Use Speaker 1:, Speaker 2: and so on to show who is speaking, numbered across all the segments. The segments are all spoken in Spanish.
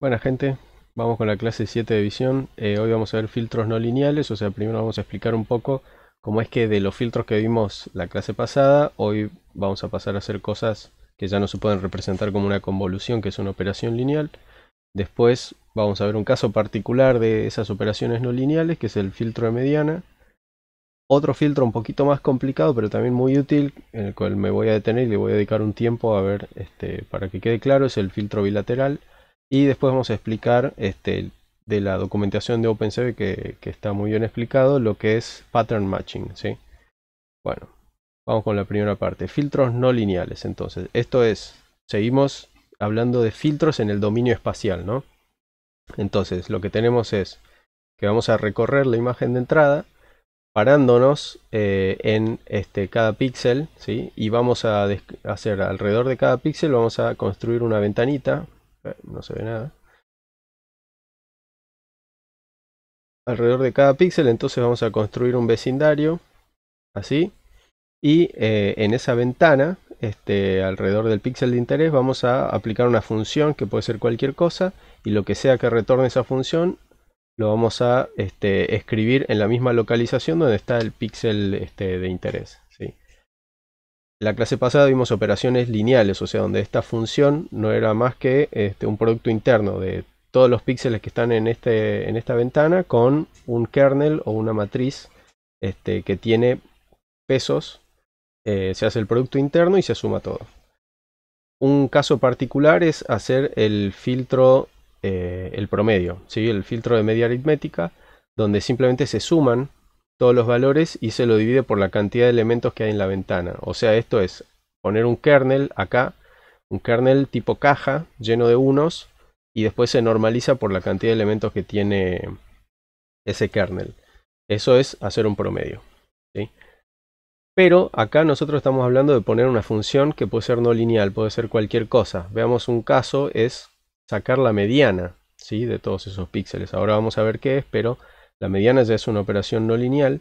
Speaker 1: Buenas gente, vamos con la clase 7 de visión. Eh, hoy vamos a ver filtros no lineales, o sea, primero vamos a explicar un poco cómo es que de los filtros que vimos la clase pasada, hoy vamos a pasar a hacer cosas que ya no se pueden representar como una convolución, que es una operación lineal. Después vamos a ver un caso particular de esas operaciones no lineales, que es el filtro de mediana. Otro filtro un poquito más complicado, pero también muy útil, en el cual me voy a detener y le voy a dedicar un tiempo a ver, este, para que quede claro, es el filtro bilateral y después vamos a explicar este, de la documentación de OpenCV que, está muy bien explicado lo que es pattern matching. ¿sí? Bueno, vamos con la primera parte. Filtros no lineales. Entonces, esto es, seguimos hablando de filtros en el dominio espacial. ¿no? Entonces, lo que tenemos es que vamos a recorrer la imagen de entrada parándonos eh, en este, cada píxel ¿sí? y vamos a hacer alrededor de cada píxel vamos a construir una ventanita eh, no se ve nada. Alrededor de cada píxel entonces vamos a construir un vecindario. Así. Y eh, en esa ventana, este, alrededor del píxel de interés, vamos a aplicar una función que puede ser cualquier cosa. Y lo que sea que retorne esa función, lo vamos a este, escribir en la misma localización donde está el píxel este, de interés la clase pasada vimos operaciones lineales, o sea, donde esta función no era más que este, un producto interno de todos los píxeles que están en, este, en esta ventana con un kernel o una matriz este, que tiene pesos. Eh, se hace el producto interno y se suma todo. Un caso particular es hacer el filtro, eh, el promedio, ¿sí? el filtro de media aritmética, donde simplemente se suman todos los valores y se lo divide por la cantidad de elementos que hay en la ventana. O sea, esto es poner un kernel acá, un kernel tipo caja lleno de unos y después se normaliza por la cantidad de elementos que tiene ese kernel. Eso es hacer un promedio. Pero acá nosotros estamos hablando de poner una función que puede ser no lineal, puede ser cualquier cosa. Veamos un caso, es sacar la mediana ¿sí? de todos esos píxeles. Ahora vamos a ver qué es, pero la mediana ya es una operación no lineal.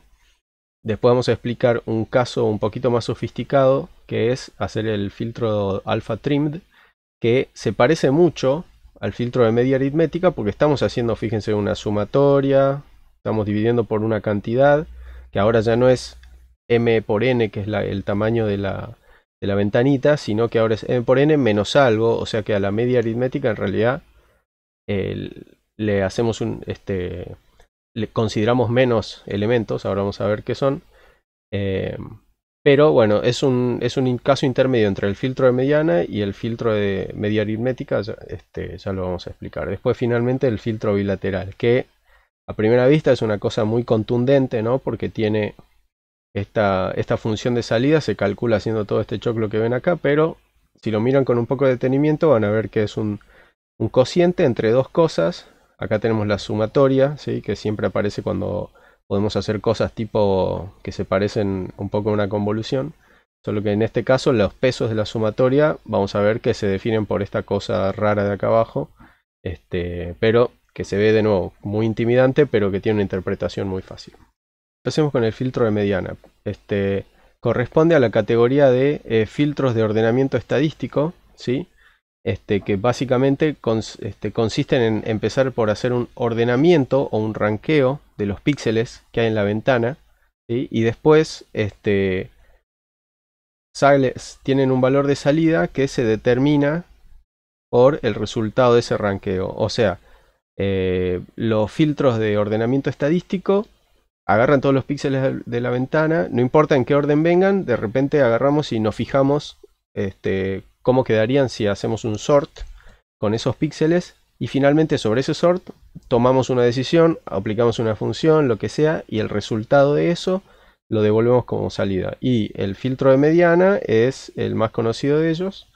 Speaker 1: Después vamos a explicar un caso un poquito más sofisticado, que es hacer el filtro alpha trimmed, que se parece mucho al filtro de media aritmética porque estamos haciendo, fíjense, una sumatoria, estamos dividiendo por una cantidad, que ahora ya no es m por n, que es el tamaño de la, ventanita, sino que ahora es m por n menos algo, o sea que a la media aritmética en realidad le hacemos un, este, consideramos menos elementos, ahora vamos a ver qué son. Eh, pero bueno, es un, es un caso intermedio entre el filtro de mediana y el filtro de media aritmética, ya, este, ya lo vamos a explicar. Después finalmente el filtro bilateral, que a primera vista es una cosa muy contundente, ¿no? Porque tiene esta, esta función de salida, se calcula haciendo todo este choclo que ven acá, pero si lo miran con un poco de detenimiento van a ver que es un, un cociente entre dos cosas Acá tenemos la sumatoria, ¿sí? que siempre aparece cuando podemos hacer cosas tipo que se parecen un poco a una convolución. Solo que en este caso los pesos de la sumatoria vamos a ver que se definen por esta cosa rara de acá abajo. Este, pero que se ve de nuevo muy intimidante, pero que tiene una interpretación muy fácil. Empecemos con el filtro de mediana. Este corresponde a la categoría de eh, filtros de ordenamiento estadístico, ¿sí? Este, que básicamente este, consisten en empezar por hacer un ordenamiento o un ranqueo de los píxeles que hay en la ventana y después este, tienen un valor de salida que se determina por el resultado de ese ranqueo. O sea, eh, los filtros de ordenamiento estadístico agarran todos los píxeles de la ventana, no importa en qué orden vengan, de repente agarramos y nos fijamos este, cómo quedarían si hacemos un sort con esos píxeles y finalmente sobre ese sort tomamos una decisión, aplicamos una función, lo que sea, y el resultado de eso lo devolvemos como salida. Y el filtro de mediana es el más conocido de ellos,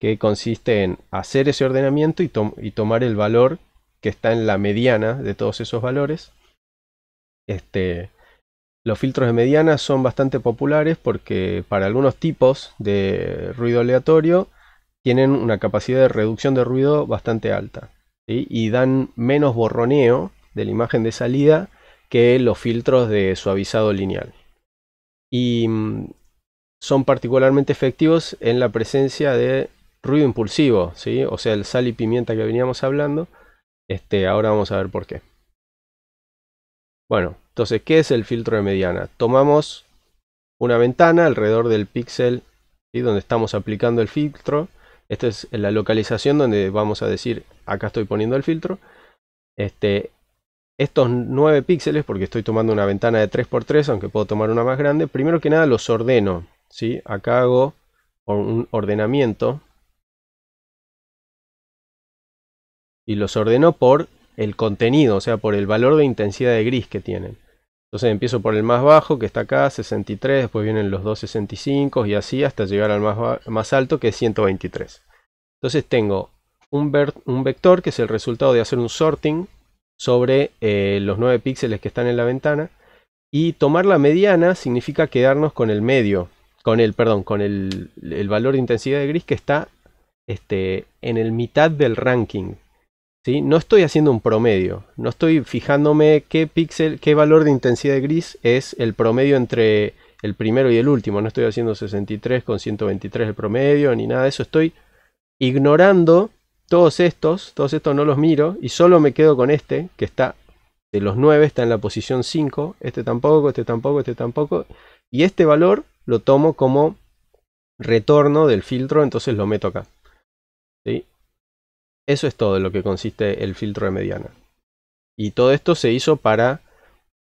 Speaker 1: que consiste en hacer ese ordenamiento y, tomar el valor que está en la mediana de todos esos valores. Este, los filtros de mediana son bastante populares porque para algunos tipos de ruido aleatorio tienen una capacidad de reducción de ruido bastante alta y dan menos borroneo de la imagen de salida que los filtros de suavizado lineal. Y mm, son particularmente efectivos en la presencia de ruido impulsivo, ¿sí? o sea, el sal y pimienta que veníamos hablando. Este, ahora vamos a ver por qué. Bueno, entonces, ¿qué es el filtro de mediana? Tomamos una ventana alrededor del píxel y donde estamos aplicando el filtro esta es la localización donde vamos a decir, acá estoy poniendo el filtro. Este, estos 9 píxeles, porque estoy tomando una ventana de 3x3, aunque puedo tomar una más grande, primero que nada los ordeno. ¿sí? Acá hago un ordenamiento. Y los ordeno por el contenido, o sea, por el valor de intensidad de gris que tienen. Entonces empiezo por el más bajo que está acá, 63, después vienen los 265 y así hasta llegar al más, alto que es 123. Entonces tengo un, vector que es el resultado de hacer un sorting sobre eh, los 9 píxeles que están en la ventana y tomar la mediana significa quedarnos con el medio, con el, perdón, con el, valor de intensidad de gris que está este, en el mitad del ranking. No estoy haciendo un promedio, no estoy fijándome qué píxel, qué valor de intensidad de gris es el promedio entre el primero y el último. No estoy haciendo 63 con 123 el promedio ni nada de eso. Estoy ignorando todos estos, todos estos no los miro y solo me quedo con este que está de los 9, está en la posición 5. Este tampoco, este tampoco, este tampoco. Y este valor lo tomo como retorno del filtro, entonces lo meto acá. Eso es todo lo que consiste el filtro de mediana. Y todo esto se hizo para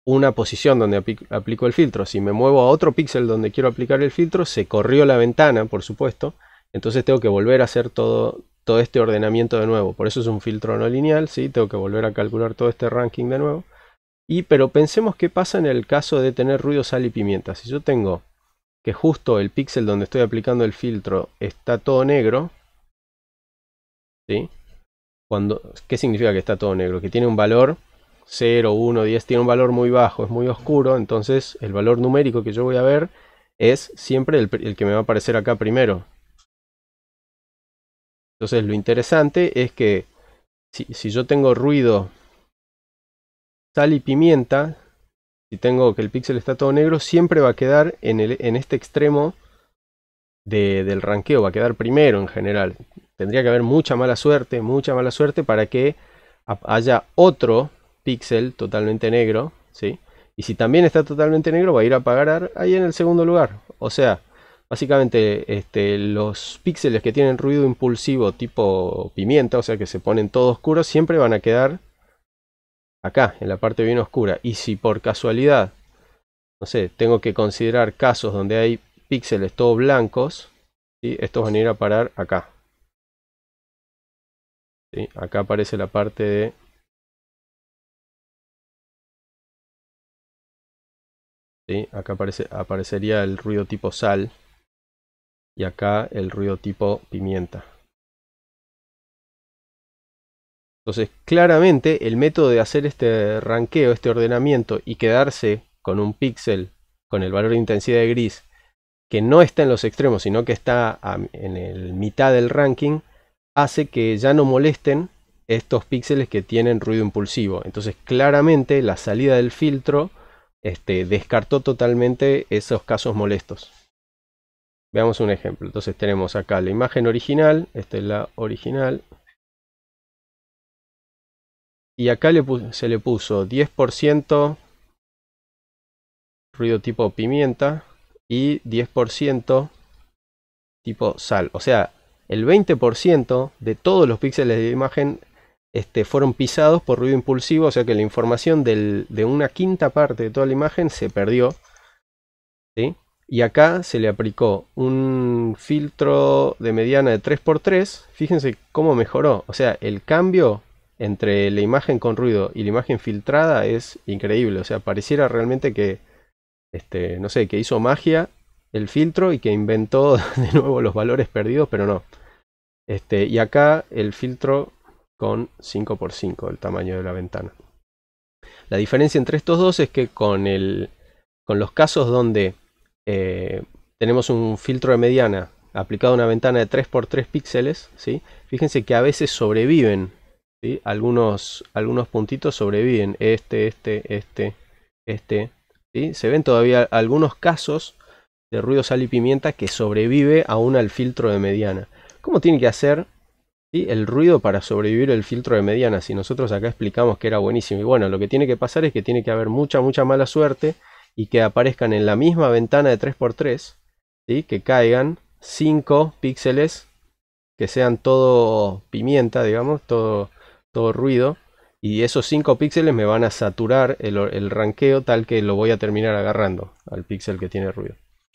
Speaker 1: una posición donde aplico el filtro. Si me muevo a otro píxel donde quiero aplicar el filtro, se corrió la ventana, por supuesto. Entonces tengo que volver a hacer todo, todo este ordenamiento de nuevo. Por eso es un filtro no lineal, ¿sí? Tengo que volver a calcular todo este ranking de nuevo. Y pero pensemos qué pasa en el caso de tener ruido, sal y pimienta. Si yo tengo que justo el píxel donde estoy aplicando el filtro está todo negro, ¿sí? Cuando, ¿Qué significa que está todo negro? Que tiene un valor 0, 1, 10, tiene un valor muy bajo, es muy oscuro, entonces el valor numérico que yo voy a ver es siempre el, que me va a aparecer acá primero. Entonces lo interesante es que si, yo tengo ruido sal y pimienta, si tengo que el píxel está todo negro, siempre va a quedar en, este extremo del ranqueo, va a quedar primero en general. Tendría que haber mucha mala suerte, mucha mala suerte para que haya otro píxel totalmente negro, ¿sí? Y si también está totalmente negro, va a ir a parar ahí en el segundo lugar. O sea, básicamente este, los píxeles que tienen ruido impulsivo tipo pimienta, o sea que se ponen todos oscuros, siempre van a quedar acá, en la parte bien oscura. Y si por casualidad, no sé, tengo que considerar casos donde hay píxeles todos blancos,
Speaker 2: estos van a ir a parar acá. Acá aparece la parte de Acá aparece, aparecería el ruido tipo sal y acá el ruido tipo pimienta.
Speaker 1: Entonces, claramente el método de hacer este ranqueo, este ordenamiento y quedarse con un píxel con el valor de intensidad de gris que no está en los extremos, sino que está en el mitad del ranking, hace que ya no molesten estos píxeles que tienen ruido impulsivo. Entonces claramente la salida del filtro este, descartó totalmente esos casos molestos. Veamos un ejemplo. Entonces tenemos acá la imagen original, esta es la original. Y acá se le puso 10% ruido tipo pimienta y 10% tipo sal. O sea, el 20% de todos los píxeles de imagen este, fueron pisados por ruido impulsivo, o sea que la información de una quinta parte de toda la imagen se perdió. Y acá se le aplicó un filtro de mediana de 3x3. Fíjense cómo mejoró. O sea, el cambio entre la imagen con ruido y la imagen filtrada es increíble. O sea, pareciera realmente que, este, no sé, que hizo magia el filtro y que inventó de nuevo los valores perdidos, pero no. Este, y acá el filtro con 5x5, el tamaño de la ventana. La diferencia entre estos dos es que con, los casos donde eh, tenemos un filtro de mediana aplicado a una ventana de 3x3 píxeles, ¿sí? fíjense que a veces sobreviven, algunos, puntitos sobreviven, este, este, este, este. ¿sí? Se ven todavía algunos casos de ruido sal y pimienta que sobrevive aún al filtro de mediana. ¿Cómo tiene que hacer el ruido para sobrevivir el filtro de mediana? Si nosotros acá explicamos que era buenísimo. Y bueno, lo que tiene que pasar es que tiene que haber mucha, mucha mala suerte y que aparezcan en la misma ventana de 3x3, ¿sí? que caigan 5 píxeles que sean todo pimienta, digamos, todo, todo ruido. Y esos 5 píxeles me van a saturar el, el ranqueo tal que lo voy a terminar agarrando al píxel que tiene ruido.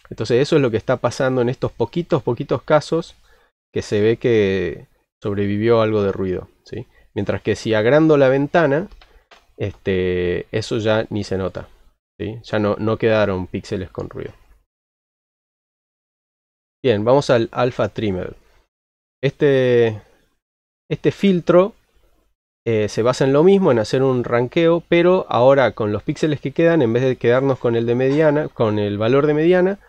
Speaker 1: Entonces eso es lo que está pasando en estos poquitos, poquitos casos que se ve que sobrevivió algo de ruido. ¿sí? Mientras que si agrando la ventana, este, eso ya ni se nota. ¿sí? Ya no, no quedaron píxeles con ruido. Bien, vamos al Alpha Trimmer. Este, este filtro eh, se basa en lo mismo, en hacer un ranqueo, pero ahora con los píxeles que quedan, en vez de quedarnos con el de mediana, con el valor de mediana,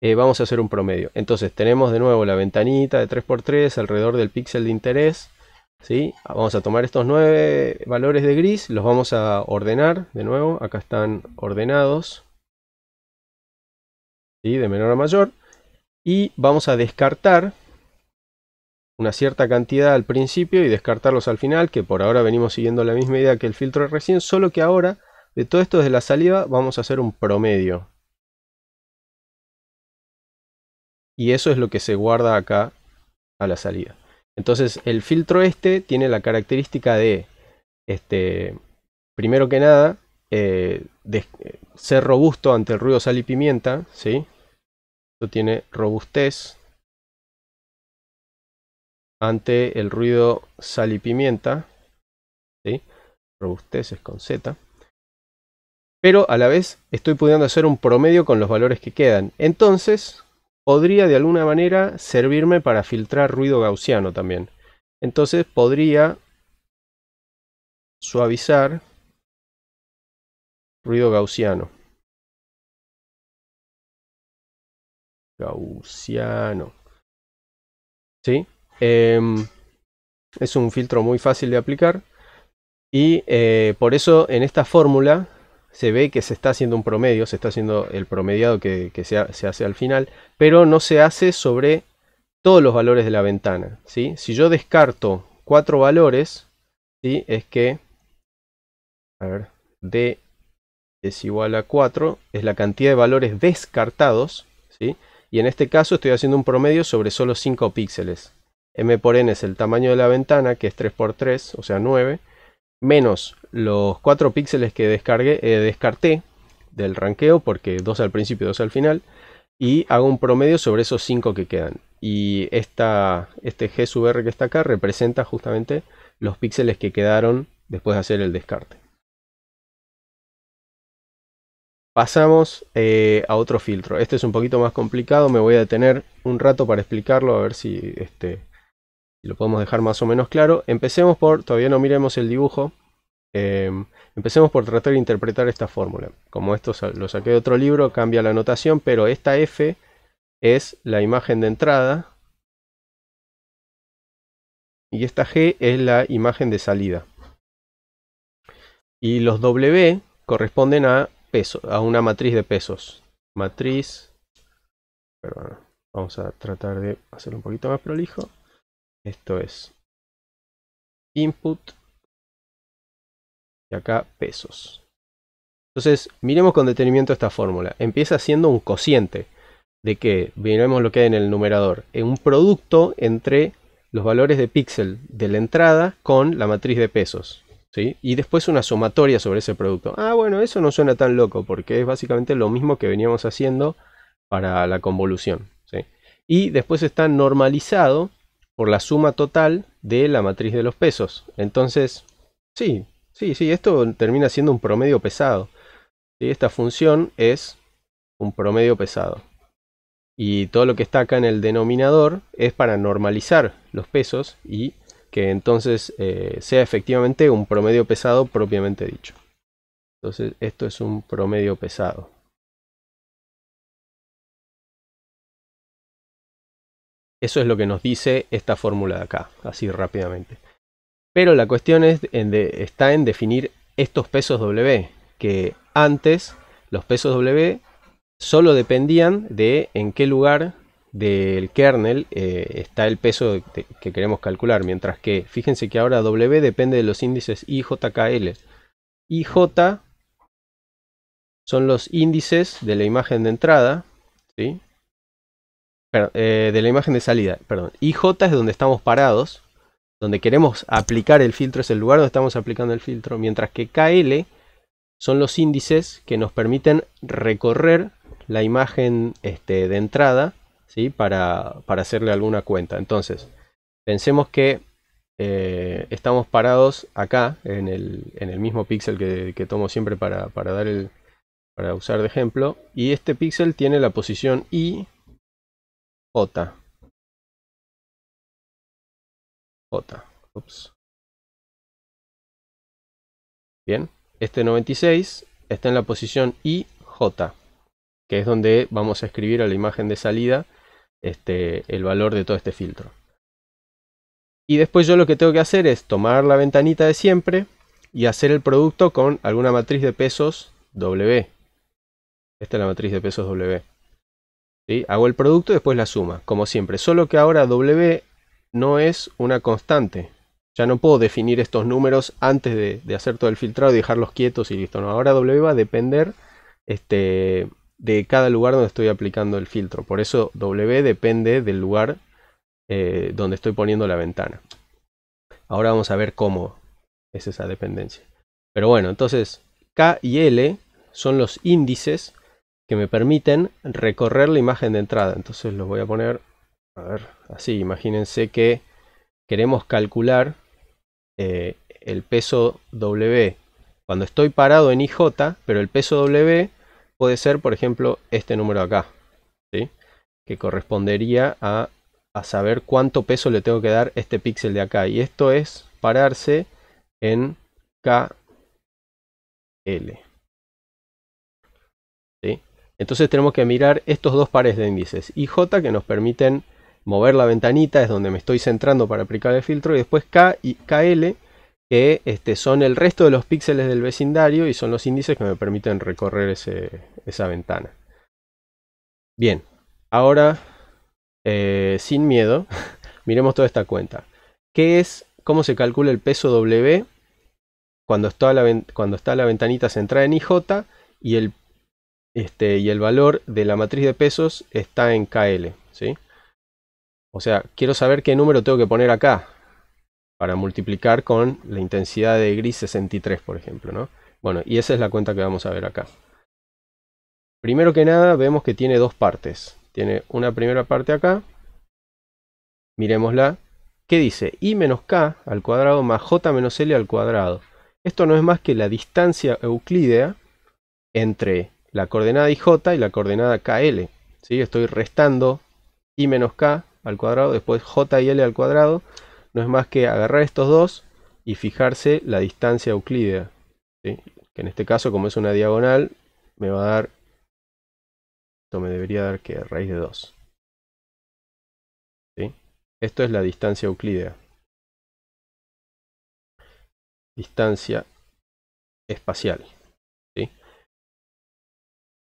Speaker 1: eh, vamos a hacer un promedio. Entonces tenemos de nuevo la ventanita de 3x3 alrededor del píxel de interés. ¿sí? Vamos a tomar estos 9 valores de gris, los vamos a ordenar de nuevo. Acá están ordenados de menor a mayor. Y vamos a descartar una cierta cantidad al principio y descartarlos al final, que por ahora venimos siguiendo la misma idea que el filtro de recién, solo que ahora de todo esto de la salida vamos a hacer un promedio. y eso es lo que se guarda acá a la salida. Entonces el filtro este tiene la característica de, este, primero que nada, eh, ser robusto ante el ruido sal y pimienta, ¿sí? Esto tiene robustez
Speaker 2: ante el ruido sal y pimienta, Robustez es con Z. Pero a la
Speaker 1: vez estoy pudiendo hacer un promedio con los valores que quedan. Entonces, podría de alguna manera servirme para filtrar ruido gaussiano también. Entonces podría
Speaker 2: suavizar ruido gaussiano. Gaussiano. ¿Sí? Em, es un filtro muy fácil
Speaker 1: de aplicar y eh, por eso en esta fórmula se ve que se está haciendo un promedio, se está haciendo el promediado que, se, hace al final, pero no se hace sobre todos los valores de la ventana. ¿sí? Si yo descarto cuatro valores, ¿sí? es que D es igual a 4, es la cantidad de valores descartados, ¿sí? y en este caso estoy haciendo un promedio sobre solo 5 píxeles. M por N es el tamaño de la ventana, que es 3 por 3, o sea 9, menos los 4 píxeles que descargué, eh, descarté del ranqueo, porque 2 al principio y 2 al final, y hago un promedio sobre esos 5 que quedan. Y esta, este G sub que está acá representa justamente los píxeles que quedaron después de hacer el descarte. Pasamos eh, a otro filtro. Este es un poquito más complicado, me voy a detener un rato para explicarlo, a ver si este, lo podemos dejar más o menos claro. Empecemos por, todavía no miremos el dibujo, em, empecemos por tratar de interpretar esta fórmula. Como esto lo saqué de otro libro, cambia la notación, pero esta F es la imagen de entrada y esta G es la imagen de salida. Y los W corresponden a peso, a una matriz de pesos. Matriz, vamos a
Speaker 2: tratar de hacerlo un poquito más prolijo. Esto es input y acá pesos. Entonces, miremos
Speaker 1: con detenimiento esta fórmula. Empieza siendo un cociente de que, miremos lo que hay en el numerador, en un producto entre los valores de píxel de la entrada con la matriz de pesos. Y después una sumatoria sobre ese producto. Ah, bueno, eso no suena tan loco porque es básicamente lo mismo que veníamos haciendo para la convolución. Y después está normalizado por la suma total de la matriz de los pesos. Entonces, sí, sí, sí, esto termina siendo un promedio pesado. Esta función es un promedio pesado. Y todo lo que está acá en el denominador es para normalizar los pesos y que entonces eh, sea
Speaker 2: efectivamente un promedio pesado propiamente dicho. Entonces esto es un promedio pesado. Eso es lo que nos dice esta fórmula de acá, así rápidamente. Pero la
Speaker 1: cuestión es está en definir estos pesos W, que antes los pesos W solo dependían de en qué lugar del kernel eh, está el peso que queremos calcular, mientras que fíjense que ahora W depende de los índices IJKL. IJ son los índices de la imagen de entrada, ¿sí? Eh, de la imagen de salida, perdón. IJ es donde estamos parados, donde queremos aplicar el filtro, es el lugar donde estamos aplicando el filtro, mientras que KL son los índices que nos permiten recorrer la imagen este, de entrada ¿sí? para, hacerle alguna cuenta. Entonces, pensemos que eh, estamos parados acá, en el, mismo píxel que, tomo siempre para, dar el,
Speaker 2: para usar de ejemplo, y este píxel tiene la posición i J. J. Ups. Bien. Este 96 está en la posición
Speaker 1: IJ, que es donde vamos a escribir a la imagen de salida este, el valor de todo este filtro. Y después yo lo que tengo que hacer es tomar la ventanita de siempre y hacer el producto con alguna matriz de pesos W. Esta es la matriz de pesos W. Hago el producto y después la suma, como siempre. Solo que ahora W no es una constante. Ya no puedo definir estos números antes de, hacer todo el filtrado y dejarlos quietos y listo. ahora W va a depender este, de cada lugar donde estoy aplicando el filtro. Por eso W depende del lugar eh, donde estoy poniendo la ventana. Ahora vamos a ver cómo es esa dependencia. Pero bueno, entonces K y L son los índices que me permiten recorrer la imagen de entrada. Entonces los voy a poner, a ver, así, imagínense que queremos calcular eh, el peso W cuando estoy parado en IJ, pero el peso W puede ser, por ejemplo, este número acá, que correspondería a, a saber cuánto peso le tengo que dar este píxel de acá. Y esto es pararse en KL. Entonces tenemos que mirar estos dos pares de índices, y J que nos permiten mover la ventanita, es donde me estoy centrando para aplicar el filtro, y después K y KL que este, son el resto de los píxeles del vecindario y son los índices que me permiten recorrer esa ventana. Bien, ahora eh, sin miedo, miremos toda esta cuenta. ¿Qué es, cómo se calcula el peso W cuando está la, cuando está la ventanita centrada en IJ y el este, y el valor de la matriz de pesos está en KL. ¿sí? O sea, quiero saber qué número tengo que poner acá para multiplicar con la intensidad de gris 63, por ejemplo. ¿no? Bueno, y esa es la cuenta que vamos a ver acá. Primero que nada, vemos que tiene dos partes. Tiene una primera parte acá. Miremosla. ¿Qué dice? i menos k al cuadrado más j menos l al cuadrado. Esto no es más que la distancia euclídea entre la coordenada IJ y la coordenada KL. Estoy restando I menos K al cuadrado, después J y L al cuadrado. No es más que agarrar estos dos y fijarse la distancia euclídea. Que en este caso, como es una diagonal, me
Speaker 2: va a dar... Esto me debería dar que raíz de 2. Esto es la distancia euclídea. Distancia espacial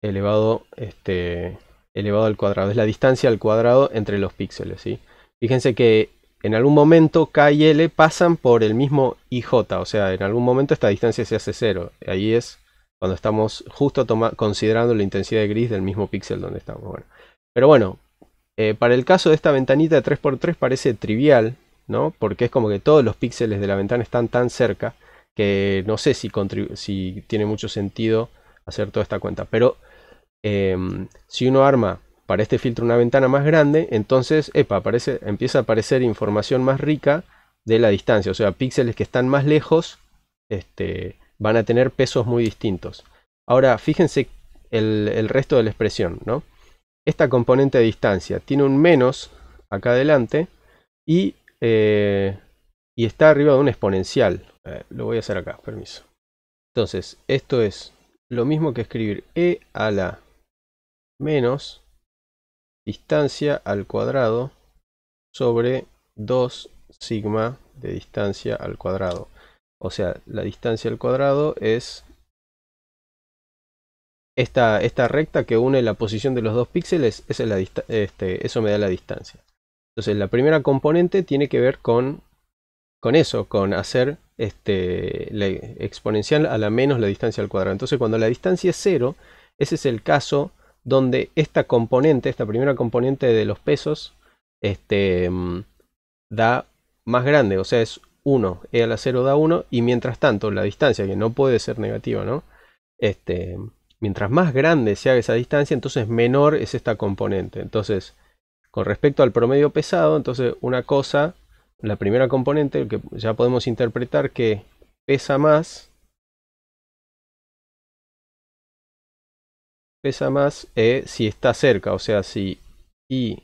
Speaker 1: elevado, este, elevado al cuadrado. Es la distancia al cuadrado entre los píxeles. ¿sí? Fíjense que en algún momento K y L pasan por el mismo IJ. O sea, en algún momento esta distancia se hace cero. Ahí es cuando estamos justo considerando la intensidad de gris del mismo píxel donde estamos. Bueno. Pero bueno, eh, para el caso de esta ventanita de 3x3 parece trivial, ¿no? Porque es como que todos los píxeles de la ventana están tan cerca que no sé si, si tiene mucho sentido hacer toda esta cuenta. Pero Em, si uno arma para este filtro una ventana más grande, entonces aparece, empieza a aparecer información más rica de la distancia. O sea, píxeles que están más lejos este, van a tener pesos muy distintos. Ahora, fíjense el, resto de la expresión, ¿no? Esta componente de distancia tiene un menos acá adelante y, eh, está arriba de un exponencial. lo voy a hacer acá, permiso. Entonces, esto es lo mismo que escribir e a la menos distancia al cuadrado sobre 2 sigma de distancia al cuadrado. O sea, la distancia al cuadrado es esta, esta recta que une la posición de los dos píxeles, es la este, eso me da la distancia. Entonces la primera componente tiene que ver con, con eso, con hacer este, la exponencial a la menos la distancia al cuadrado. Entonces cuando la distancia es cero, ese es el caso donde esta componente, esta primera componente de los pesos, este, mm, da más grande, o sea, es 1, e a la 0 da 1, y mientras tanto la distancia, que no puede ser negativa, ¿no? Este, mientras más grande sea esa distancia, entonces menor es esta componente. Entonces, con respecto al promedio pesado, entonces una cosa, la primera componente, que ya podemos interpretar
Speaker 2: que pesa más, pesa más eh, si está cerca, o sea, si i,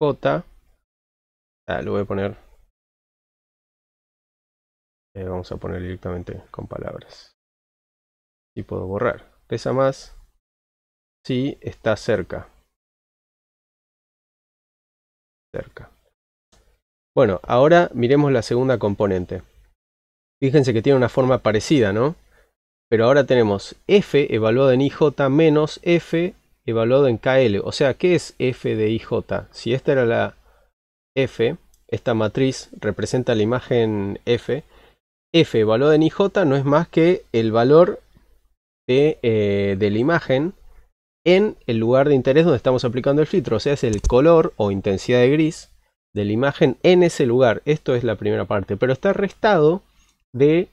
Speaker 2: j, ah, lo voy a poner, eh, vamos a poner directamente con palabras, y puedo borrar, pesa más si está cerca, cerca. Bueno, ahora miremos la segunda componente.
Speaker 1: Fíjense que tiene una forma parecida, ¿no? Pero ahora tenemos f evaluado en ij menos f evaluado en KL. O sea, ¿qué es f de ij? Si esta era la f, esta matriz representa la imagen f, f evaluado en ij no es más que el valor eh, de, la imagen en el lugar de interés donde estamos aplicando el filtro. O sea, es el color o intensidad de gris de la imagen en ese lugar. Esto es la primera parte, pero está restado de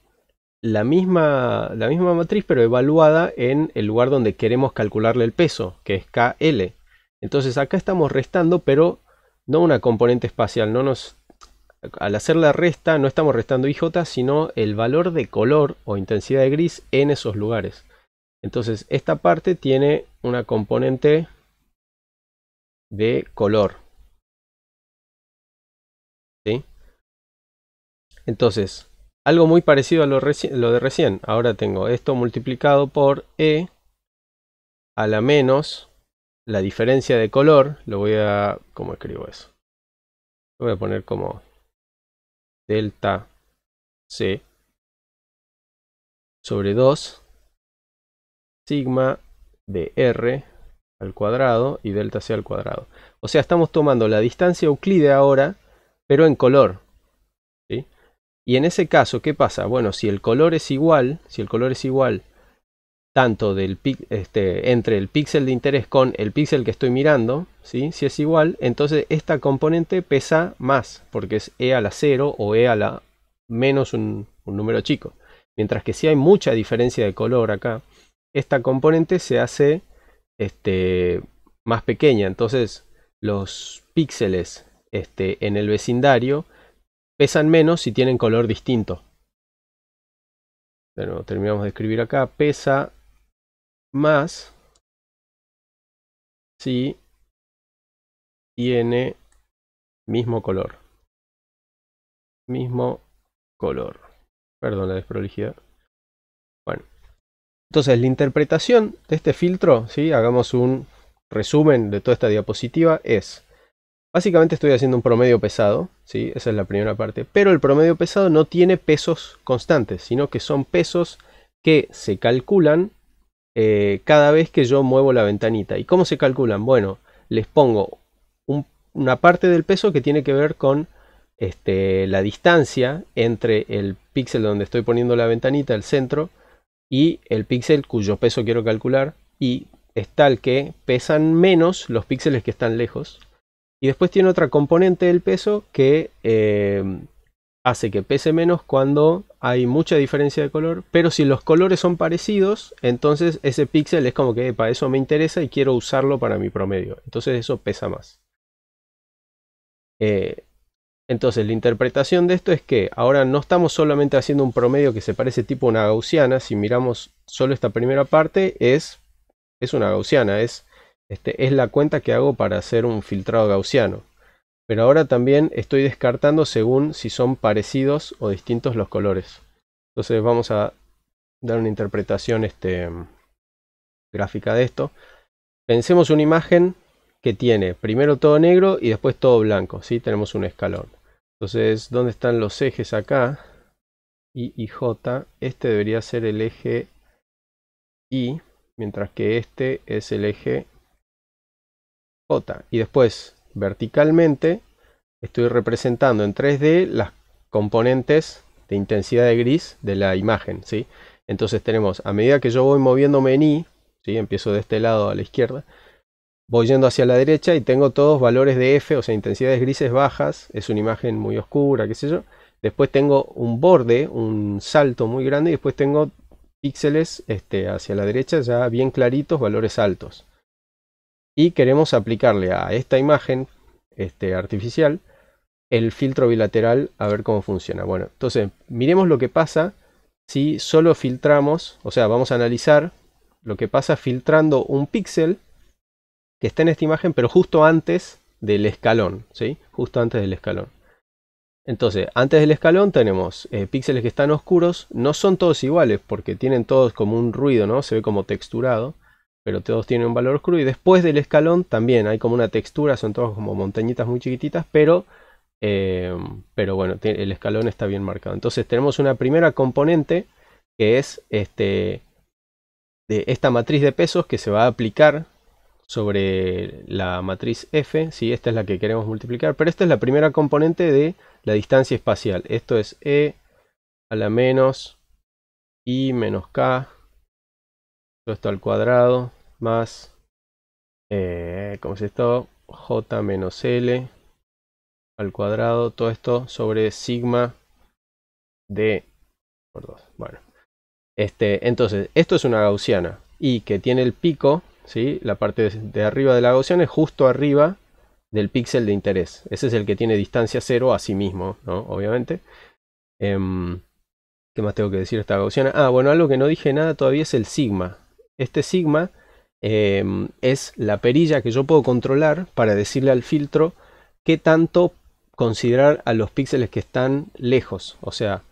Speaker 1: la misma, la misma matriz, pero evaluada en el lugar donde queremos calcularle el peso, que es KL. Entonces acá estamos restando, pero no una componente espacial. No nos, al hacer la resta, no estamos restando IJ, sino el valor de color o intensidad de gris en esos lugares. Entonces esta parte
Speaker 2: tiene una componente de color. Entonces, algo muy
Speaker 1: parecido a lo, de recién. Ahora tengo esto multiplicado por E a la menos la diferencia de color. Lo voy a... ¿Cómo escribo eso?
Speaker 2: Lo voy a poner como delta C sobre 2 sigma
Speaker 1: de R al cuadrado y delta C al cuadrado. O sea, estamos tomando la distancia euclidea ahora, pero en color. Y en ese caso, ¿qué pasa? Bueno, si el color es igual, si el color es igual tanto del este, entre el píxel de interés con el píxel que estoy mirando, ¿sí? si es igual, entonces esta componente pesa más, porque es e a la 0 o e a la menos un, número chico. Mientras que si hay mucha diferencia de color acá, esta componente se hace este, más pequeña. Entonces los píxeles este, en el vecindario Pesan menos si tienen color distinto.
Speaker 2: Pero terminamos de escribir acá. Pesa más si tiene mismo color. Mismo color. Perdón la desprolijidad. Bueno. Entonces, la interpretación de este
Speaker 1: filtro, Si hagamos un resumen de toda esta diapositiva, es Básicamente estoy haciendo un promedio pesado, ¿sí? esa es la primera parte, pero el promedio pesado no tiene pesos constantes, sino que son pesos que se calculan eh, cada vez que yo muevo la ventanita. ¿Y cómo se calculan? Bueno, les pongo una parte del peso que tiene que ver con este, la distancia entre el píxel donde estoy poniendo la ventanita, el centro, y el píxel cuyo peso quiero calcular, y es tal que pesan menos los píxeles que están lejos, y después tiene otra componente del peso que eh, hace que pese menos cuando hay mucha diferencia de color. Pero si los colores son parecidos, entonces ese píxel es como que, para eso me interesa y quiero usarlo para mi promedio. Entonces eso pesa más. Eh, entonces la interpretación de esto es que ahora no estamos solamente haciendo un promedio que se parece tipo una gaussiana. Si miramos solo esta primera parte, es, es una gaussiana, es este, es la cuenta que hago para hacer un filtrado gaussiano. Pero ahora también estoy descartando según si son parecidos o distintos los colores. Entonces vamos a dar una interpretación este, gráfica de esto. Pensemos una imagen que tiene primero todo negro y después todo blanco. Si Tenemos un escalón. Entonces, ¿dónde están los ejes acá? I y J. Este debería ser el eje I mientras que este es el eje y después, verticalmente, estoy representando en 3D las componentes de intensidad de gris de la imagen. ¿sí? Entonces tenemos, a medida que yo voy moviéndome en I, ¿sí? empiezo de este lado a la izquierda, voy yendo hacia la derecha y tengo todos valores de F, o sea, intensidades grises bajas, es una imagen muy oscura, qué sé yo. Después tengo un borde, un salto muy grande y después tengo píxeles este, hacia la derecha ya bien claritos, valores altos y queremos aplicarle a esta imagen este, artificial el filtro bilateral a ver cómo funciona. Bueno, entonces miremos lo que pasa si solo filtramos, o sea, vamos a analizar lo que pasa filtrando un píxel que está en esta imagen, pero justo antes del escalón, ¿sí? Justo antes del escalón. Entonces, antes del escalón tenemos eh, píxeles que están oscuros, no son todos iguales porque tienen todos como un ruido, ¿no? Se ve como texturado pero todos tienen un valor crudo Y después del escalón también hay como una textura, son todos como montañitas muy chiquititas, pero, eh, pero bueno, el escalón está bien marcado. Entonces tenemos una primera componente que es este, de esta matriz de pesos que se va a aplicar sobre la matriz F, si esta es la que queremos multiplicar, pero esta es la primera componente de la distancia espacial. Esto es E a la menos I menos K, todo esto al cuadrado, más, eh, ¿cómo es esto? J menos L al cuadrado, todo esto sobre sigma de por 2. Bueno, este, entonces, esto es una gaussiana y que tiene el pico, ¿sí? la parte de arriba de la gaussiana es justo arriba del píxel de interés. Ese es el que tiene distancia cero a sí mismo, ¿no? Obviamente. Em, ¿Qué más tengo que decir esta gaussiana? Ah, bueno, algo que no dije nada todavía es el sigma. Este sigma Em, es la perilla que yo puedo controlar para decirle al filtro qué tanto considerar a los píxeles que están lejos. O sea,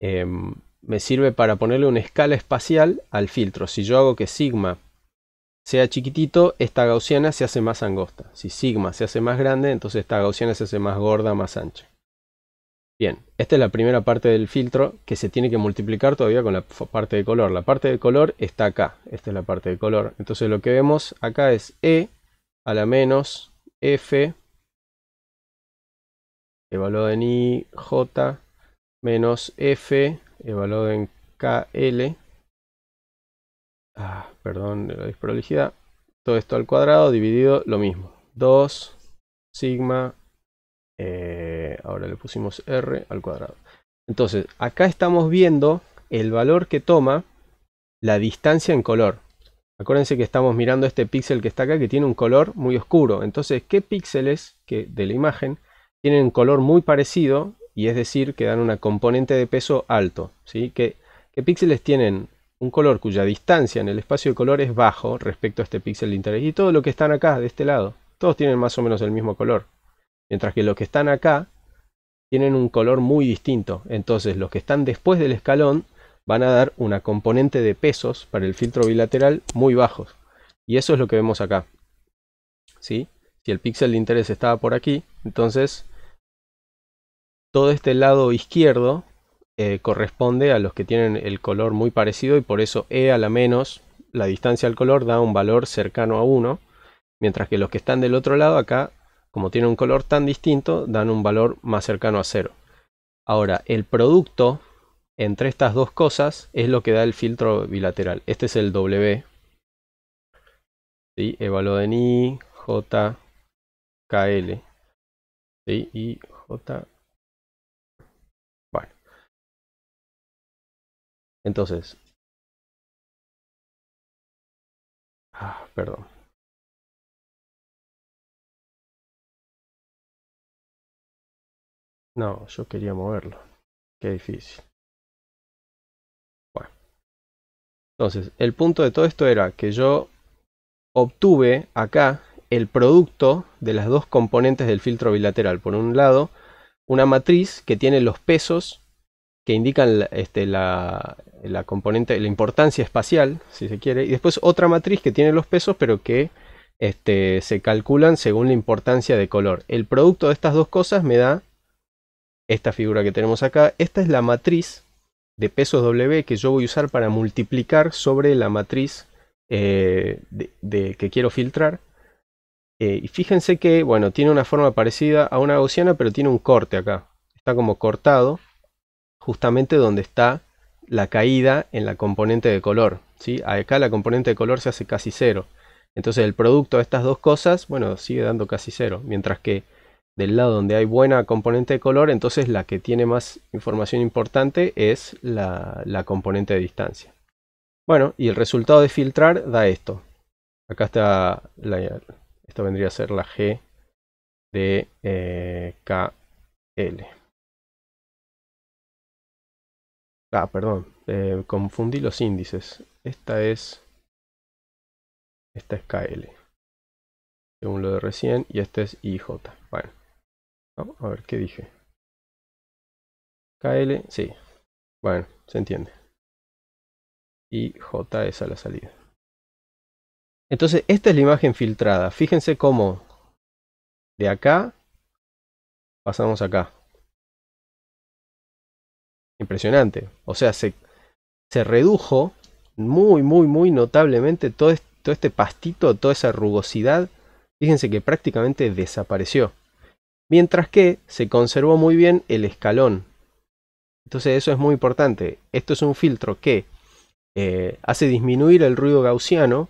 Speaker 1: em, me sirve para ponerle una escala espacial al filtro. Si yo hago que sigma sea chiquitito, esta gaussiana se hace más angosta. Si sigma se hace más grande, entonces esta gaussiana se hace más gorda, más ancha. Bien, esta es la primera parte del filtro que se tiene que multiplicar todavía con la parte de color. La parte de color está acá, esta es la parte de color. Entonces lo que vemos acá es E a la menos F evaluado en IJ menos F evaluado en KL. Ah, perdón la prolijidad Todo esto al cuadrado dividido lo mismo. 2 sigma eh, ahora le pusimos r al cuadrado. Entonces, acá estamos viendo el valor que toma la distancia en color. Acuérdense que estamos mirando este píxel que está acá, que tiene un color muy oscuro. Entonces, ¿qué píxeles que de la imagen tienen un color muy parecido? Y es decir, que dan una componente de peso alto. ¿sí? qué píxeles tienen un color cuya distancia en el espacio de color es bajo respecto a este píxel de interés? Y todo lo que están acá, de este lado, todos tienen más o menos el mismo color. Mientras que los que están acá tienen un color muy distinto. Entonces los que están después del escalón van a dar una componente de pesos para el filtro bilateral muy bajos. Y eso es lo que vemos acá. ¿Sí? Si el píxel de interés estaba por aquí, entonces todo este lado izquierdo eh, corresponde a los que tienen el color muy parecido y por eso E a la menos, la distancia al color da un valor cercano a 1, mientras que los que están del otro lado acá como tiene un color tan distinto, dan un valor más cercano a cero. Ahora, el producto entre estas dos cosas es lo que da el filtro bilateral. Este es el W.
Speaker 2: ¿sí? valor en I, J, KL. ¿sí? I, J. Bueno. Entonces. Ah, perdón. No, yo quería moverlo. Qué difícil. Bueno. Entonces, el punto de todo esto era que yo
Speaker 1: obtuve acá el producto de las dos componentes del filtro bilateral. Por un lado, una matriz que tiene los pesos que indican la, este, componente, la importancia espacial, si se quiere, y después otra matriz que tiene los pesos, pero que este, se calculan según la importancia de color. El producto de estas dos cosas me da esta figura que tenemos acá, esta es la matriz de pesos W que yo voy a usar para multiplicar sobre la matriz eh, de, que quiero filtrar. Eh, y fíjense que, bueno, tiene una forma parecida a una gaussiana, pero tiene un corte acá. Está como cortado justamente donde está la caída en la componente de color. ¿sí? Acá la componente de color se hace casi cero. Entonces el producto de estas dos cosas, bueno, sigue dando casi cero. Mientras que del lado donde hay buena componente de color, entonces la que tiene más información importante es la, componente de distancia. Bueno, y el resultado de filtrar da esto.
Speaker 2: Acá está, la, esto vendría a ser la G de eh, KL. Ah, perdón, eh, confundí los índices. Esta es, esta es KL, según lo de recién, y este es IJ a ver, ¿qué dije? KL, sí. Bueno, se entiende. Y J es a la salida. Entonces, esta es la imagen filtrada. Fíjense cómo de acá pasamos acá. Impresionante. O sea,
Speaker 1: se, redujo muy, muy, muy notablemente todo todo este pastito, toda esa rugosidad. Fíjense que prácticamente desapareció mientras que se conservó muy bien el escalón. Entonces eso es muy importante. Esto es un filtro que eh, hace disminuir el ruido gaussiano,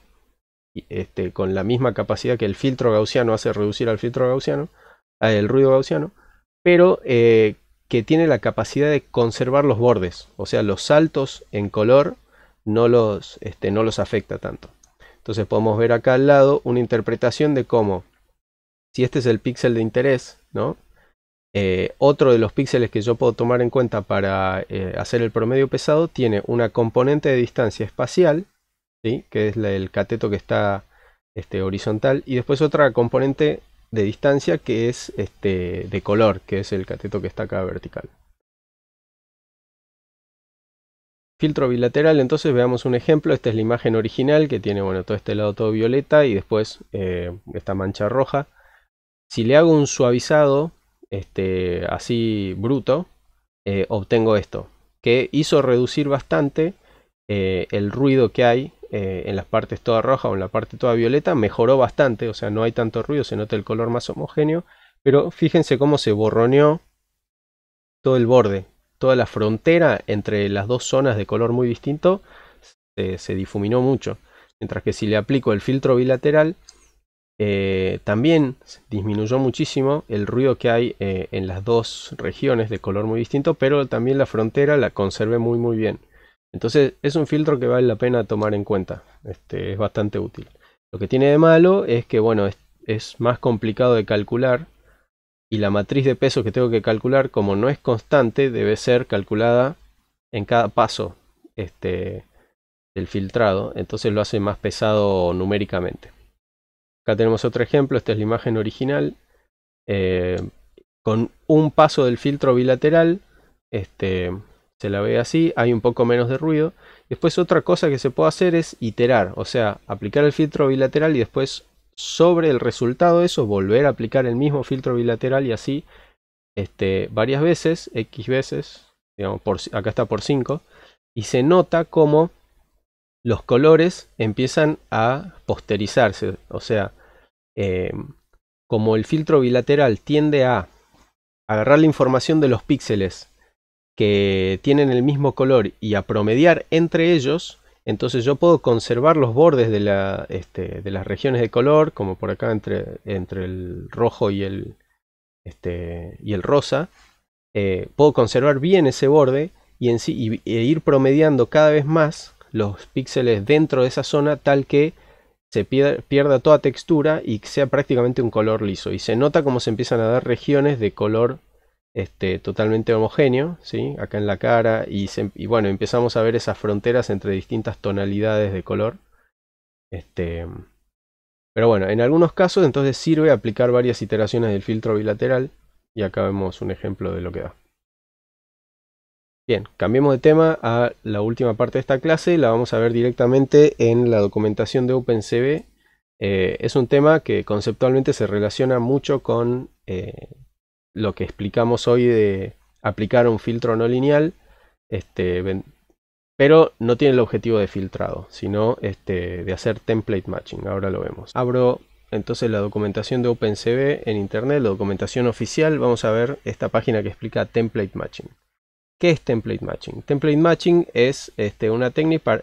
Speaker 1: este, con la misma capacidad que el filtro gaussiano hace reducir al filtro gaussiano, el ruido gaussiano, pero eh, que tiene la capacidad de conservar los bordes, o sea, los saltos en color no los, este, no los afecta tanto. Entonces podemos ver acá al lado una interpretación de cómo, si este es el píxel de interés, eh, otro de los píxeles que yo puedo tomar en cuenta para eh, hacer el promedio pesado tiene una componente de distancia espacial, que es el cateto que está este, horizontal, y después otra componente de distancia que es este, de color, que es el cateto que está acá vertical. Filtro bilateral, entonces veamos un ejemplo. Esta es la imagen original que tiene bueno, todo este lado todo violeta y después eh, esta mancha roja. Si le hago un suavizado este, así bruto, eh, obtengo esto, que hizo reducir bastante eh, el ruido que hay eh, en las partes toda roja o en la parte toda violeta, mejoró bastante, o sea, no hay tanto ruido, se nota el color más homogéneo, pero fíjense cómo se borroneó todo el borde, toda la frontera entre las dos zonas de color muy distinto se difuminó mucho. Mientras que si le aplico el filtro bilateral, eh, también disminuyó muchísimo el ruido que hay eh, en las dos regiones de color muy distinto, pero también la frontera la conservé muy muy bien. Entonces es un filtro que vale la pena tomar en cuenta, este, es bastante útil. Lo que tiene de malo es que bueno, es, más complicado de calcular y la matriz de peso que tengo que calcular, como no es constante, debe ser calculada en cada paso este, del filtrado, entonces lo hace más pesado numéricamente. Acá tenemos otro ejemplo, esta es la imagen original. Eh, con un paso del filtro bilateral, este, se la ve así, hay un poco menos de ruido. Después otra cosa que se puede hacer es iterar, o sea, aplicar el filtro bilateral y después sobre el resultado de eso volver a aplicar el mismo filtro bilateral y así este, varias veces, X veces, digamos, por, acá está por 5, y se nota como los colores empiezan a posterizarse. O sea, eh, como el filtro bilateral tiende a agarrar la información de los píxeles que tienen el mismo color y a promediar entre ellos, entonces yo puedo conservar los bordes de, este, las regiones de color, como por acá entre, el rojo y el, este, y el rosa. Eh, puedo conservar bien ese borde y e ir promediando cada vez más los píxeles dentro de esa zona tal que se pierda toda textura y sea prácticamente un color liso. Y se nota como se empiezan a dar regiones de color este, totalmente homogéneo, ¿sí? acá en la cara, y, y, bueno, empezamos a ver esas fronteras entre distintas tonalidades de color. Este, pero bueno, en algunos casos entonces sirve aplicar varias iteraciones del filtro bilateral, y acá vemos un ejemplo de lo que da. Bien, cambiemos de tema a la última parte de esta clase, y la vamos a ver directamente en la documentación de OpenCV. Eh, es un tema que conceptualmente se relaciona mucho con eh, lo que explicamos hoy de aplicar un filtro no lineal, este, pero no tiene el objetivo de filtrado, sino este, de hacer template matching, ahora lo vemos. Abro entonces la documentación de OpenCV en internet, la documentación oficial, vamos a ver esta página que explica template matching. ¿Qué es template matching? Template matching es este, una técnica,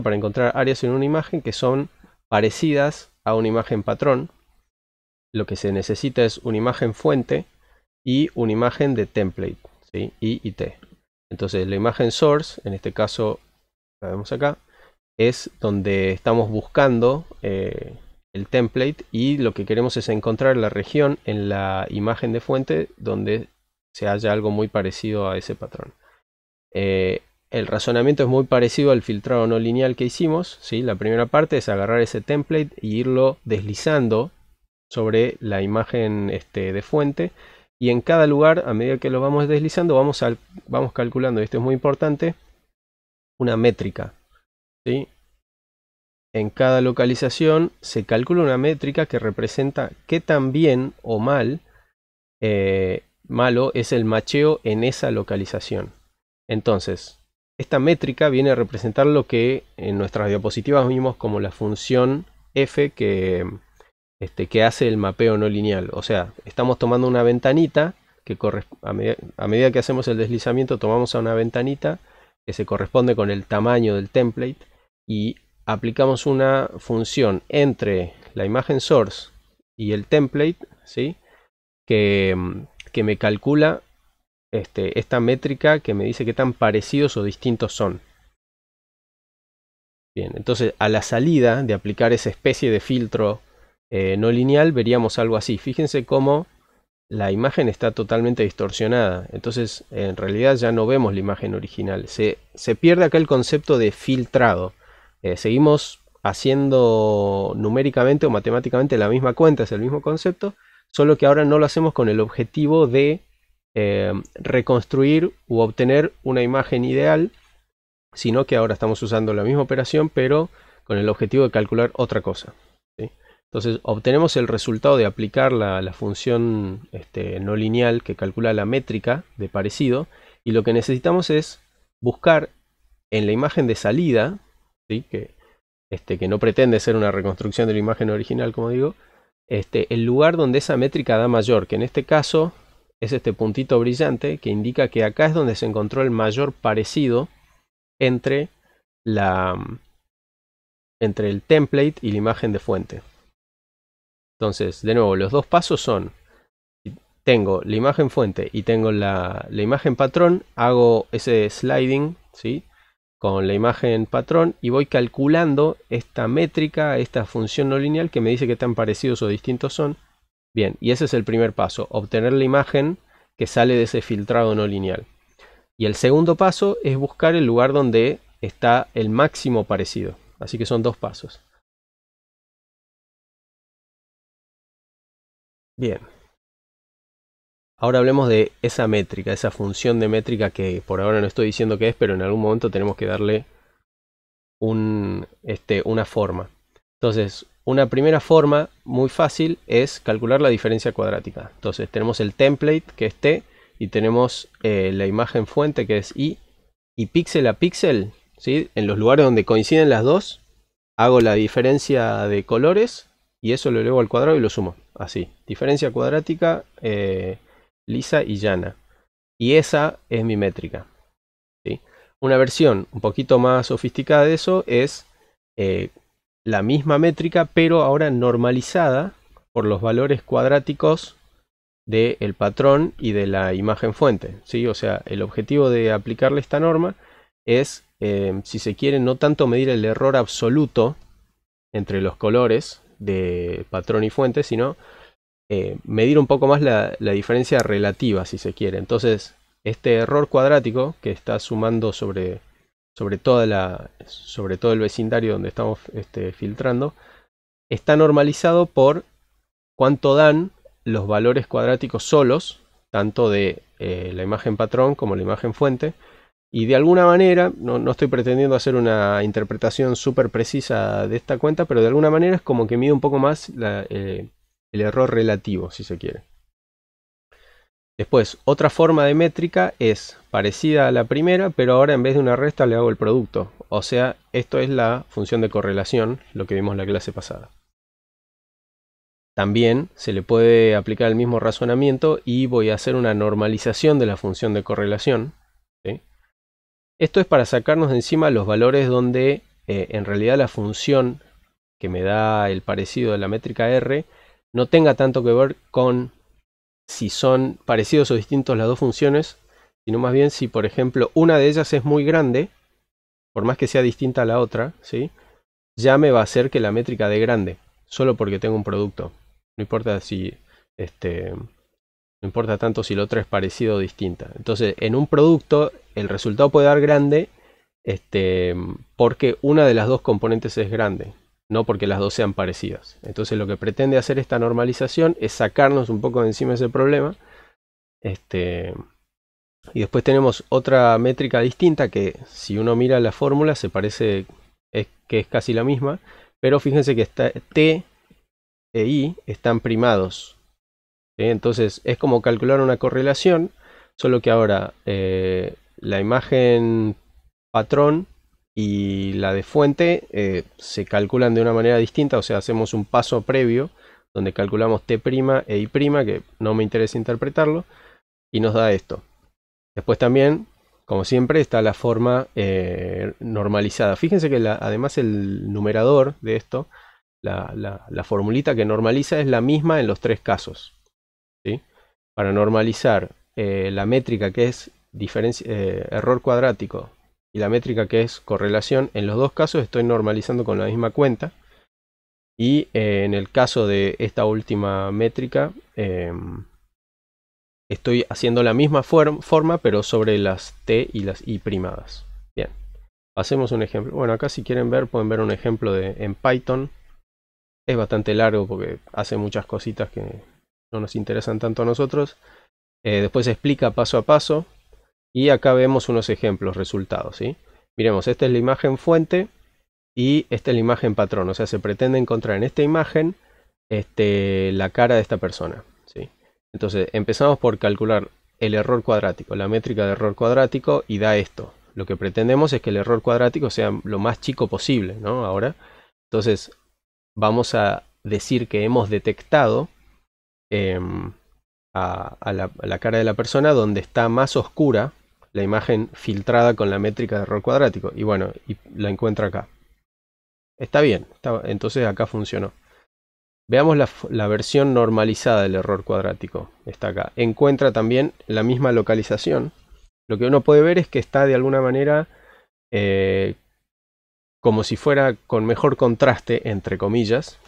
Speaker 1: para encontrar áreas en una imagen que son parecidas a una imagen patrón. Lo que se necesita es una imagen fuente y una imagen de template, ¿sí? I y T. Entonces la imagen source, en este caso la vemos acá, es donde estamos buscando eh, el template y lo que queremos es encontrar la región en la imagen de fuente donde se halla algo muy parecido a ese patrón. Eh, el razonamiento es muy parecido al filtrado no lineal que hicimos. ¿sí? La primera parte es agarrar ese template e irlo deslizando sobre la imagen este, de fuente. Y en cada lugar, a medida que lo vamos deslizando, vamos, vamos calculando, y esto es muy importante, una métrica. ¿sí? En cada localización se calcula una métrica que representa qué tan bien o mal eh, malo es el macheo en esa localización. Entonces, esta métrica viene a representar lo que en nuestras diapositivas vimos como la función f que, este, que hace el mapeo no lineal. O sea, estamos tomando una ventanita que a, a medida que hacemos el deslizamiento tomamos a una ventanita que se corresponde con el tamaño del template y aplicamos una función entre la imagen source y el template, ¿sí? que, mm, que me calcula este, esta métrica que me dice qué tan parecidos o distintos son. Bien, entonces a la salida de aplicar esa especie de filtro eh, no lineal veríamos algo así. Fíjense cómo la imagen está totalmente distorsionada. Entonces, en realidad ya no vemos la imagen original. Se, pierde acá el concepto de filtrado. Eh, seguimos haciendo numéricamente o matemáticamente la misma cuenta, es el mismo concepto, solo que ahora no lo hacemos con el objetivo de eh, reconstruir u obtener una imagen ideal, sino que ahora estamos usando la misma operación, pero con el objetivo de calcular otra cosa. Entonces obtenemos el resultado de aplicar la, función este, no lineal que calcula la métrica de parecido, y lo que necesitamos es buscar en la imagen de salida, este, que no pretende ser una reconstrucción de la imagen original, como digo, este, el lugar donde esa métrica da mayor, que en este caso es este puntito brillante que indica que acá es donde se encontró el mayor parecido entre, la, entre el template y la imagen de fuente. Entonces, de nuevo, los dos pasos son, tengo la imagen fuente y tengo la, la imagen patrón, hago ese sliding, ¿sí? con la imagen patrón y voy calculando esta métrica, esta función no lineal que me dice que tan parecidos o distintos son. Bien, y ese es el primer paso, obtener la imagen que sale de ese filtrado no lineal. Y el segundo paso es buscar el lugar
Speaker 2: donde está el máximo parecido. Así que son dos pasos. Bien.
Speaker 1: Ahora hablemos de esa métrica, esa función de métrica que por ahora no estoy diciendo qué es, pero en algún momento tenemos que darle este, una forma. Entonces, una primera forma muy fácil es calcular la diferencia cuadrática. Entonces, tenemos el template que es T y tenemos eh, la imagen fuente que es I y píxel a píxel, ¿sí? en los lugares donde coinciden las dos, hago la diferencia de colores y eso lo elevo al cuadrado y lo sumo. Así, diferencia cuadrática. Eh, lisa y llana. Y esa es mi métrica. Una versión un poquito más sofisticada de eso es eh, la misma métrica, pero ahora normalizada por los valores cuadráticos del patrón y de la imagen fuente. ¿sí? O sea, el objetivo de aplicarle esta norma es, eh, si se quiere, no tanto medir el error absoluto entre los colores de patrón y fuente, sino eh, medir un poco más la, diferencia relativa, si se quiere. Entonces, este error cuadrático que está sumando sobre, sobre, toda la, sobre todo el vecindario donde estamos este, filtrando, está normalizado por cuánto dan los valores cuadráticos solos, tanto de eh, la imagen patrón como la imagen fuente. Y de alguna manera, no, estoy pretendiendo hacer una interpretación súper precisa de esta cuenta, pero de alguna manera es como que mide un poco más la, eh, el error relativo, si se quiere. Después, otra forma de métrica es parecida a la primera, pero ahora en vez de una resta le hago el producto. O sea, esto es la función de correlación, lo que vimos en la clase pasada. También se le puede aplicar el mismo razonamiento y voy a hacer una normalización de la función de correlación. Esto es para sacarnos de encima los valores donde eh, en realidad la función que me da el parecido de la métrica R no tenga tanto que ver con si son parecidos o distintos las dos funciones, sino más bien si, por ejemplo, una de ellas es muy grande, por más que sea distinta a la otra, ¿sí? ya me va a hacer que la métrica de grande, solo porque tengo un producto. No importa si este no importa tanto si la otra es parecida o distinta. Entonces, en un producto el resultado puede dar grande este porque una de las dos componentes es grande no porque las dos sean parecidas. Entonces lo que pretende hacer esta normalización es sacarnos un poco de encima ese problema. Este, y después tenemos otra métrica distinta que si uno mira la fórmula se parece que es casi la misma, pero fíjense que está, T e I están primados. Entonces es como calcular una correlación, solo que ahora eh, la imagen patrón y la de fuente eh, se calculan de una manera distinta, o sea, hacemos un paso previo donde calculamos T' e I', que no me interesa interpretarlo, y nos da esto. Después también, como siempre, está la forma eh, normalizada. Fíjense que además el numerador de esto, la, formulita que normaliza es la misma en los tres casos. ¿sí? Para normalizar eh, la métrica que es error cuadrático y la métrica que es correlación, en los dos casos estoy normalizando con la misma cuenta. Y eh, en el caso de esta última métrica, em, estoy haciendo la misma forma, pero sobre las T y las I primadas. Bien, hacemos un ejemplo. Bueno, acá si quieren ver, pueden ver un ejemplo de, en Python. Es bastante largo porque hace muchas cositas que no nos interesan tanto a nosotros. Eh, después explica paso a paso y acá vemos unos ejemplos, resultados. ¿sí? Miremos, esta es la imagen fuente y esta es la imagen patrón. O sea, se pretende encontrar en esta imagen este, la cara de esta persona. ¿sí? Entonces, empezamos por calcular el error cuadrático, la métrica de error cuadrático y da esto. Lo que pretendemos es que el error cuadrático sea lo más chico posible, ¿no? Ahora, entonces, vamos a decir que hemos detectado em, a la cara de la persona donde está más oscura la imagen filtrada con la métrica de error cuadrático. Y bueno, la encuentra acá. Está bien, entonces acá funcionó. Veamos la, versión normalizada del error cuadrático. Está acá. Encuentra también la misma localización. Lo que uno puede ver es que está de alguna manera eh, como si fuera con mejor contraste, entre comillas,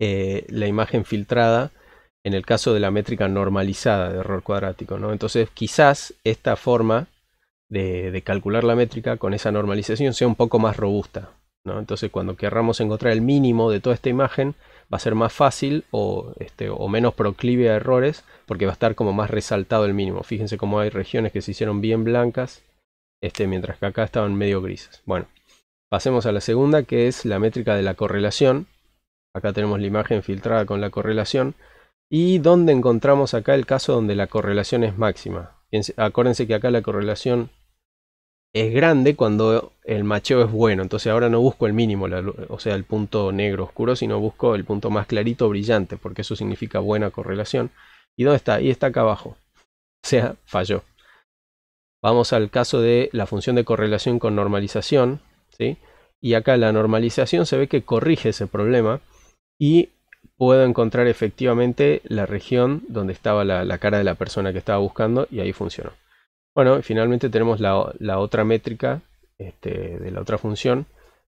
Speaker 1: eh, la imagen filtrada en el caso de la métrica normalizada de error cuadrático. ¿no? Entonces quizás esta forma de, calcular la métrica con esa normalización sea un poco más robusta. ¿no? Entonces cuando querramos encontrar el mínimo de toda esta imagen va a ser más fácil o, este, o menos proclive a errores porque va a estar como más resaltado el mínimo. Fíjense cómo hay regiones que se hicieron bien blancas este, mientras que acá estaban medio grises. Bueno, pasemos a la segunda que es la métrica de la correlación. Acá tenemos la imagen filtrada con la correlación y dónde encontramos acá el caso donde la correlación es máxima. Acuérdense que acá la correlación es grande cuando el macheo es bueno. Entonces ahora no busco el mínimo, o sea, el punto negro oscuro, sino busco el punto más clarito brillante, porque eso significa buena correlación. ¿Y dónde está? Y está acá abajo. O sea, falló. Vamos al caso de la función de correlación con normalización. ¿sí? Y acá la normalización se ve que corrige ese problema y puedo encontrar efectivamente la región donde estaba la, cara de la persona que estaba buscando y ahí funcionó. Bueno, finalmente tenemos la, otra métrica este, de la otra función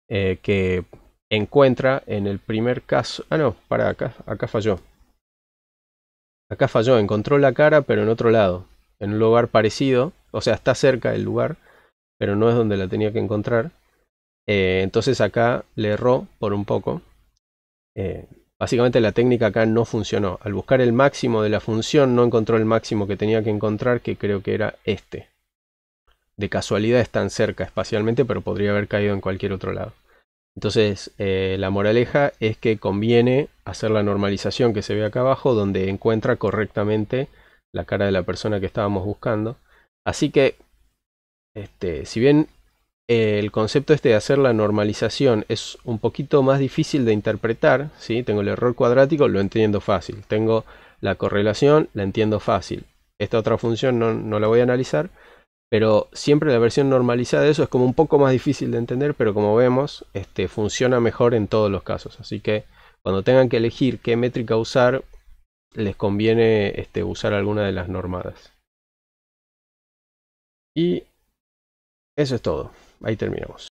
Speaker 1: eh, que encuentra en el primer caso... Ah, no, para acá, acá falló. Acá falló, encontró la cara pero en otro lado, en un lugar parecido, o sea, está cerca del lugar, pero no es donde la tenía que encontrar. Eh, entonces acá le erró por un poco. Eh, Básicamente la técnica acá no funcionó. Al buscar el máximo de la función no encontró el máximo que tenía que encontrar, que creo que era este. De casualidad es tan cerca espacialmente, pero podría haber caído en cualquier otro lado. Entonces, eh, la moraleja es que conviene hacer la normalización que se ve acá abajo, donde encuentra correctamente la cara de la persona que estábamos buscando. Así que, este, si bien el concepto este de hacer la normalización es un poquito más difícil de interpretar. Tengo el error cuadrático, lo entiendo fácil. Tengo la correlación, la entiendo fácil. Esta otra función no, la voy a analizar, pero siempre la versión normalizada de eso es como un poco más difícil de entender, pero como vemos, este, funciona mejor en todos los casos. Así que cuando tengan que elegir qué métrica usar, les conviene este, usar alguna de las
Speaker 2: normadas. Y eso es todo ahí terminamos.